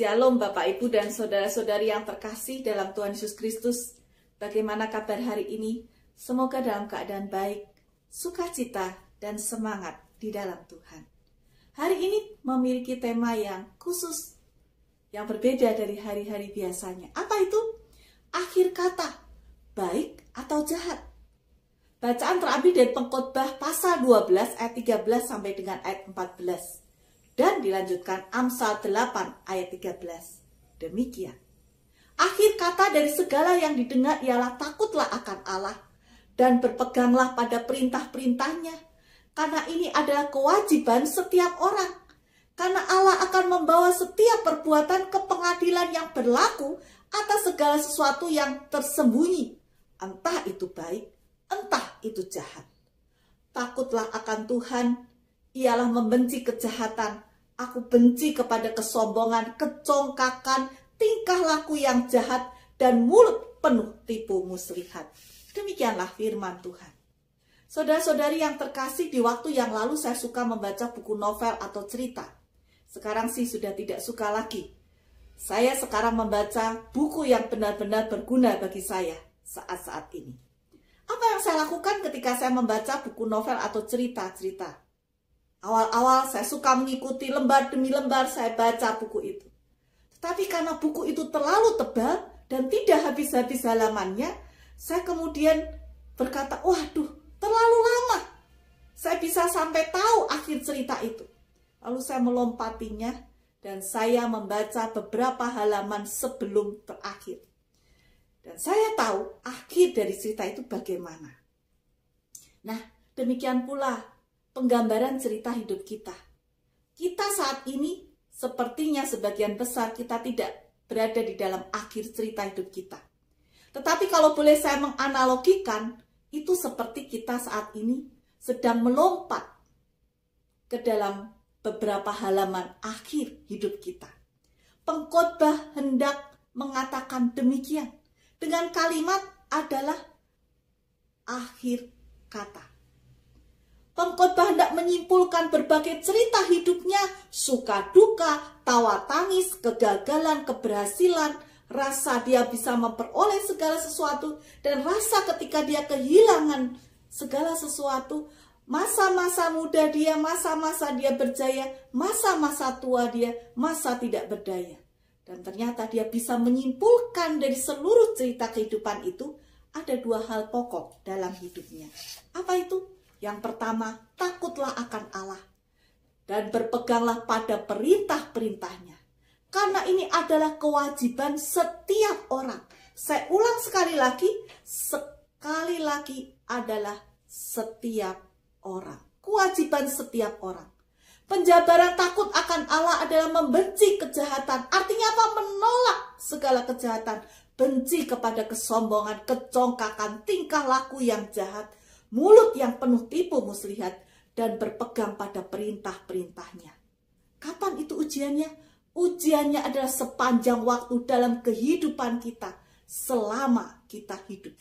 Shalom Bapak Ibu dan saudara-saudari yang terkasih dalam Tuhan Yesus Kristus. Bagaimana kabar hari ini? Semoga dalam keadaan baik, sukacita, dan semangat di dalam Tuhan. Hari ini memiliki tema yang khusus, yang berbeda dari hari-hari biasanya. Apa itu? Akhir kata, baik atau jahat. Bacaan terambil dari pengkhotbah pasal 12 ayat 13 sampai dengan ayat 14 dan dilanjutkan Amsal 8 ayat 13. Demikian. Akhir kata dari segala yang didengar ialah takutlah akan Allah dan berpeganglah pada perintah-perintahnya. Karena ini adalah kewajiban setiap orang. Karena Allah akan membawa setiap perbuatan ke pengadilan yang berlaku atas segala sesuatu yang tersembunyi. Entah itu baik, entah itu jahat. Takutlah akan Tuhan ialah membenci kejahatan. Aku benci kepada kesombongan, kecongkakan, tingkah laku yang jahat, dan mulut penuh tipu muslihat. Demikianlah firman Tuhan. Saudara-saudari yang terkasih, di waktu yang lalu saya suka membaca buku novel atau cerita. Sekarang sih sudah tidak suka lagi. Saya sekarang membaca buku yang benar-benar berguna bagi saya saat-saat ini. Apa yang saya lakukan ketika saya membaca buku novel atau cerita-cerita? Awal-awal saya suka mengikuti lembar demi lembar saya baca buku itu. Tetapi karena buku itu terlalu tebal dan tidak habis-habis halamannya, saya kemudian berkata, waduh terlalu lama. Saya bisa sampai tahu akhir cerita itu. Lalu saya melompatinya dan saya membaca beberapa halaman sebelum terakhir. Dan saya tahu akhir dari cerita itu bagaimana. Nah, demikian pula penggambaran cerita hidup kita. Kita saat ini sepertinya sebagian besar kita tidak berada di dalam akhir cerita hidup kita. Tetapi kalau boleh saya menganalogikan, itu seperti kita saat ini sedang melompat ke dalam beberapa halaman akhir hidup kita. Pengkhotbah hendak mengatakan demikian dengan kalimat adalah akhir kata. Pengkhotbah hendak menyimpulkan berbagai cerita hidupnya, suka duka, tawa tangis, kegagalan, keberhasilan, rasa dia bisa memperoleh segala sesuatu dan rasa ketika dia kehilangan segala sesuatu, masa-masa muda dia, masa-masa dia berjaya, masa-masa tua dia, masa tidak berdaya. Dan ternyata dia bisa menyimpulkan dari seluruh cerita kehidupan itu ada dua hal pokok dalam hidupnya. Apa itu? Yang pertama, takutlah akan Allah dan berpeganglah pada perintah-perintahnya. Karena ini adalah kewajiban setiap orang. Saya ulang sekali lagi, sekali lagi adalah setiap orang. Kewajiban setiap orang. Penjabaran takut akan Allah adalah membenci kejahatan. Artinya apa? Menolak segala kejahatan. Benci kepada kesombongan, kecongkakan, tingkah laku yang jahat mulut yang penuh tipu muslihat, dan berpegang pada perintah-perintahnya. Kapan itu ujiannya? Ujiannya adalah sepanjang waktu dalam kehidupan kita selama kita hidup.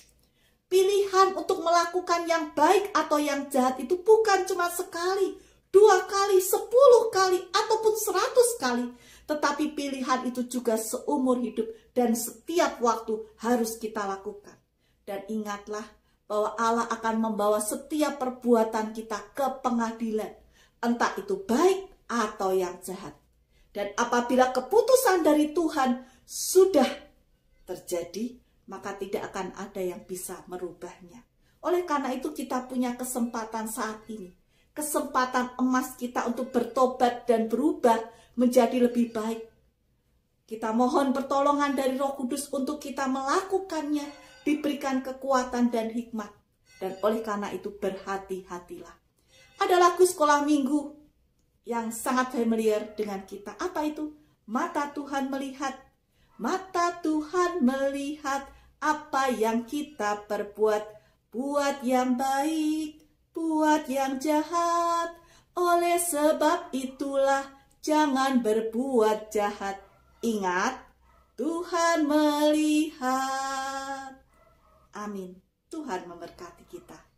Pilihan untuk melakukan yang baik atau yang jahat itu bukan cuma sekali, dua kali, sepuluh kali, ataupun seratus kali. Tetapi pilihan itu juga seumur hidup dan setiap waktu harus kita lakukan. Dan ingatlah bahwa Allah akan membawa setiap perbuatan kita ke pengadilan, entah itu baik atau yang jahat. Dan apabila keputusan dari Tuhan sudah terjadi, maka tidak akan ada yang bisa merubahnya. Oleh karena itu kita punya kesempatan saat ini. Kesempatan emas kita untuk bertobat dan berubah menjadi lebih baik. Kita mohon pertolongan dari roh kudus untuk kita melakukannya diberikan kekuatan dan hikmat. Dan oleh karena itu berhati-hatilah. Ada lagu sekolah minggu yang sangat familiar dengan kita. Apa itu? Mata Tuhan melihat. Mata Tuhan melihat apa yang kita perbuat. Buat yang baik, buat yang jahat. Oleh sebab itulah jangan berbuat jahat. Ingat, Tuhan melihat. Amin. Tuhan memberkati kita.